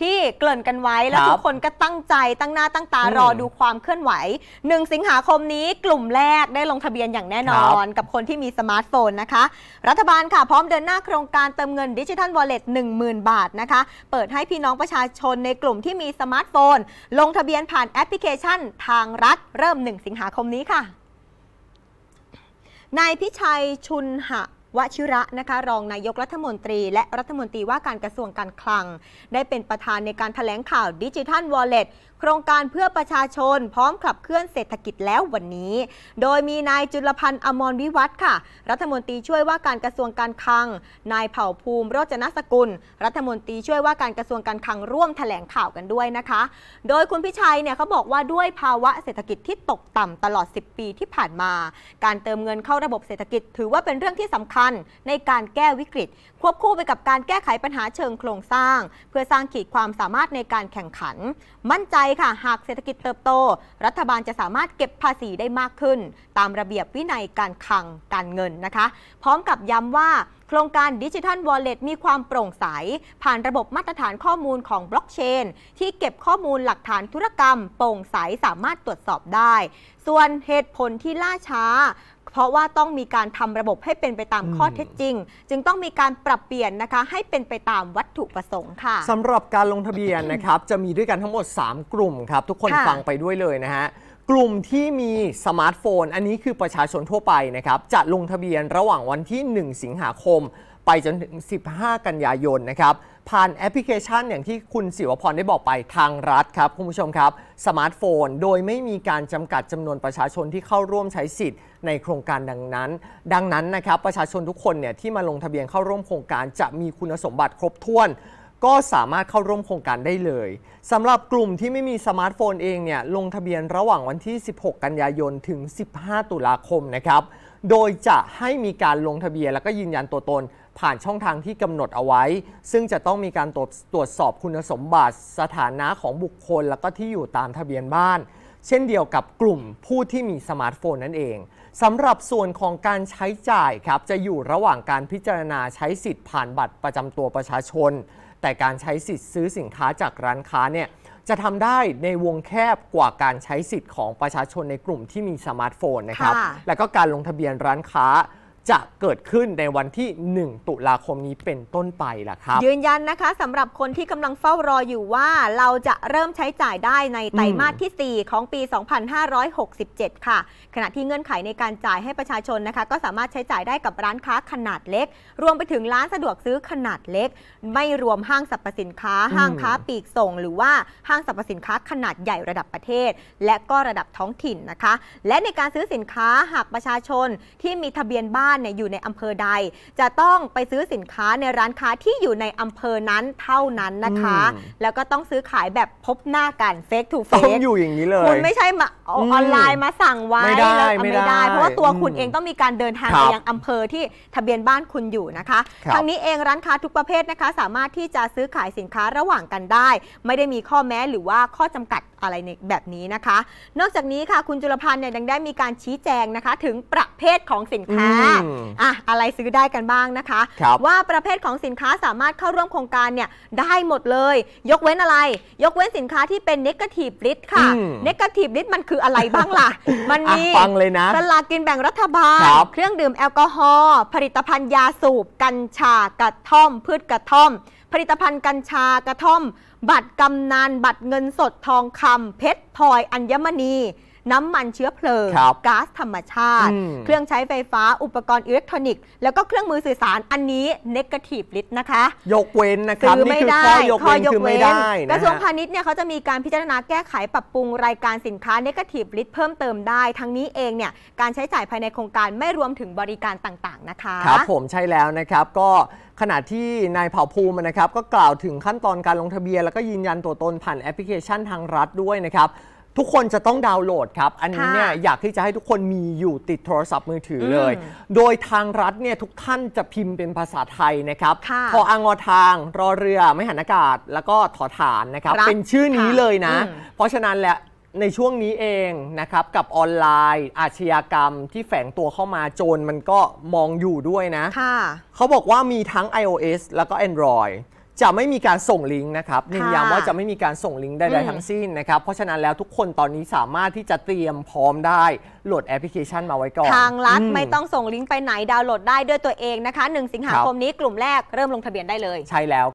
ที่เกริ่นกันไว้แล้วทุกคนก็ตั้งใจตั้งหน้าตั้งตา รอดูความเคลื่อนไหว 1 สิงหาคมนี้กลุ่มแรกได้ลงทะเบียนอย่างแน่นอนกับคนที่มีสมาร์ทโฟนนะคะ รัฐบาลค่ะ พร้อมเดินหน้าโครงการเติมเงินดิจิทัลวอลเล็ต10,000 บาทนะคะ เปิดให้พี่น้องประชาชนในกลุ่มที่มีสมาร์ทโฟน ลงทะเบียนผ่านแอปพลิเคชัน ทางรัฐ เริ่ม 1 สิงหาคมนี้ค่ะนายพิชัยชุนหะวชิระนะคะรองนายกรัฐมนตรี และรัฐมนตรีว่าการกระทรวงการคลัง ได้เป็นประธานในการถแถลงข่าวดิจิทัลวอลเล็ตโครงการเพื่อประชาชนพร้อมขับเคลื่อนเศรษฐกิจแล้ววันนี้ โดยมีนายจุลพันธ์อมรวิวัฒน์ค่ะ รัฐมนตรีช่วยว่าการกระทรวงการคลัง นายเผ่าภูมิโรจนสกุล รัฐมนตรีช่วยว่าการกระทรวงการคลังร่วมถแถลงข่าวกันด้วยนะคะ โดยคุณพิชัยเนี่ยเขาบอกว่าด้วยภาวะเศรษฐกิจที่ตกต่ำตลอด 10 ปีที่ผ่านมา การเติมเงินเข้าระบบเศรษฐกิจถือว่าเป็นเรื่องที่สำคัญญในการแก้วิกฤตควบคู่ไปกับการแก้ไขปัญหาเชิงโครงสร้าง เพื่อสร้างขีดความสามารถในการแข่งขัน มั่นใจค่ะ หากเศรษฐกิจเติบโต รัฐบาลจะสามารถเก็บภาษีได้มากขึ้น ตามระเบียบวินัยการคลังการเงินนะคะ พร้อมกับย้ำว่าครงการดิจิทัลวอลเล็ตมีความโปร่งใส ผ่านระบบมาตรฐานข้อมูลของบล็อกเชนที่เก็บข้อมูลหลักฐานธุรกรรม โปร่งใส สามารถตรวจสอบได้ ส่วนเหตุผลที่ล่าช้า เพราะว่าต้องมีการทำระบบให้เป็นไปตามข้อเท็จจริง จึงต้องมีการปรับเปลี่ยนนะคะให้เป็นไปตามวัตถุประสงค์ค่ะสำหรับการลงทะเบียนนะครับ จะมีด้วยกันทั้งหมด 3 กลุ่มครับ ทุกคนฟังไปด้วยเลยนะฮะกลุ่มที่มีสมาร์ทโฟน อันนี้คือประชาชนทั่วไปนะครับจะลงทะเบียนระหว่างวันที่ 1 สิงหาคม ไปจนถึง 15 กันยายนนะครับผ่านแอปพลิเคชันอย่างที่คุณสิวพรได้บอกไปทางรัฐครับคุณผู้ชมครับสมาร์ทโฟน โดยไม่มีการจำกัดจำนวนประชาชนที่เข้าร่วมใช้สิทธิ์ในโครงการดังนั้น ดังนั้นนะครับประชาชนทุกคนเนี่ยที่มาลงทะเบียนเข้าร่วมโครงการจะมีคุณสมบัติครบถ้วนก็สามารถเข้าร่วมโครงการได้เลยสำหรับกลุ่มที่ไม่มีสมาร์ทโฟนเองเนี่ยลงทะเบียนระหว่างวันที่ 16 กันยายนถึง 15 ตุลาคมนะครับโดยจะให้มีการลงทะเบียนแล้วก็ยืนยันตัวตน ผ่านช่องทางที่กำหนดเอาไว้ ซึ่งจะต้องมีการตรวจสอบคุณสมบัติ สถานะของบุคคล แล้วก็ที่อยู่ตามทะเบียนบ้าน เช่นเดียวกับกลุ่มผู้ที่มีสมาร์ทโฟนนั่นเองสำหรับส่วนของการใช้จ่ายครับ จะอยู่ระหว่างการพิจารณาใช้สิทธิ์ผ่านบัตรประจำตัวประชาชน แต่การใช้สิทธิ์ซื้อสินค้าจากร้านค้าเนี่ยจะทำได้ในวงแคบกว่าการใช้สิทธิ์ของประชาชนในกลุ่มที่มีสมาร์ทโฟนนะครับและก็การลงทะเบียนร้านค้าจะเกิดขึ้นในวันที่ 1 ตุลาคมนี้เป็นต้นไปล่ะครับยืนยันนะคะสำหรับคนที่กำลังเฝ้ารออยู่ว่าเราจะเริ่มใช้จ่ายได้ในไตรมาสที่ 4 ของปี 2567 ค่ะ ขณะที่เงื่อนไขในการจ่ายให้ประชาชนนะคะก็สามารถใช้จ่ายได้กับร้านค้าขนาดเล็ก รวมไปถึงร้านสะดวกซื้อขนาดเล็ก ไม่รวมห้างสรรพสินค้า ห้างค้าปลีกส่ง หรือว่าห้างสรรพสินค้าขนาดใหญ่ระดับประเทศ และก็ระดับท้องถิ่นนะคะ และในการซื้อสินค้าหากประชาชนที่มีทะเบียนบ้านานเนี่ยอยู่ในอำเภอใดจะต้องไปซื้อสินค้าในร้านค้าที่อยู่ในอำเภอนั้นเท่านั้นนะคะ แล้วก็ต้องซื้อขายแบบพบหน้ากันเฟกถูกเฟต้องอยู่อย่างนี้เลยคุณไม่ใช่มาออนไลน์มาสั่งไว้ไม่ได้ลไม่ได้ เพราะว่าตัวคุณเองต้องมีการเดินทางไปยังอำเภอที่ทะเบียนบ้านคุณอยู่นะคะัทางนี้เองร้านค้าทุกประเภทนะคะ สามารถที่จะซื้อขายสินค้าระหว่างกันได้ ไม่ได้มีข้อแม้หรือว่าข้อจำกัดอะไรแบบนี้นะคะ นอกจากนี้ค่ะคุณจุลพันธ์เนี่ยยังได้มีการชี้แจงนะคะถึงประเภทของสินค้าออะอะไรซื้อได้กันบ้างนะคะคว่าประเภทของสินค้าสามารถเข้าร่วมโครงการเนี่ยได้หมดเลย ยกเว้นอะไร ยกเว้นสินค้าที่เป็นเนกาทีฟลิสค่ะเนกาทีฟลิสมันคืออะไรบ้างล่ะมันมีฟังเลยนะสลากินแบ่งรัฐบาลคเครื่องดื่มแอลกอฮอล์ผลิตภัณฑ์ยาสูบ กัญชากระท่อม พืชกระท่อม ผลิตภัณฑ์กัญชากระท่อม บัตรกำนันบัตรเงินสดทองคำเพชรพลอยอัญมณีน้ำมันเชื้อเพลิงก๊าซธรรมชาติ เครื่องใช้ไฟฟ้า อุปกรณ์อิเล็กทรอนิกส์ แล้วก็เครื่องมือสื่อสาร อันนี้เนกาทีฟลิสนะคะ ยกเว้นนะครับ นี่คือข้อยกเว้นคือไม่ได้กระทรวงพาณิชย์เนี่ยเขาจะมีการพิจารณาแก้ไขปรับปรุงรายการสินค้าเนกาทีฟลิสเพิ่มเติมได้ ทั้งนี้เองเนี่ย การใช้จ่ายภายในโครงการไม่รวมถึงบริการต่างๆนะคะ ครับผมใช่แล้วนะครับ ก็ขณะที่นายเผ่าภูมินะครับก็กล่าวถึงขั้นตอนการลงทะเบียน แล้วก็ยืนยันตัวตนผ่านแอปพลิเคชันทางรัฐด้วยนะครับทุกคนจะต้องดาวน์โหลดครับ อันนี้เนี่ยอยากที่จะให้ทุกคนมีอยู่ติดโทรศัพท์มือถือเลย โดยทางรัฐเนี่ยทุกท่านจะพิมพ์เป็นภาษาไทยนะครับ พออังอทาง รอเรือ ไม่หันอากาศ แล้วก็ถอฐานนะครับ เป็นชื่อนี้เลยนะ เพราะฉะนั้นแหละ ในช่วงนี้เองนะครับ กับออนไลน์ อาชญากรรม ที่แฝงตัวเข้ามาโจรมันก็มองอยู่ด้วยนะเขาบอกว่ามีทั้ง iOS แล้วก็ Android จะไม่มีการส่งลิงก์นะครับเน้นย้ำว่าจะไม่มีการส่งลิงก์ใดๆทั้งสิ้นนะครับ เพราะฉะนั้นแล้วทุกคนตอนนี้สามารถที่จะเตรียมพร้อมได้โหลดแอปพลิเคชันมาไว้ก่อนทางรัฐไม่ต้องส่งลิงก์ไปไหนดาวน์โหลดได้ด้วยตัวเองนะคะ1สิงหาคมนี้กลุ่มแรกเริ่มลงทะเบียนได้เลยใช่แล้ว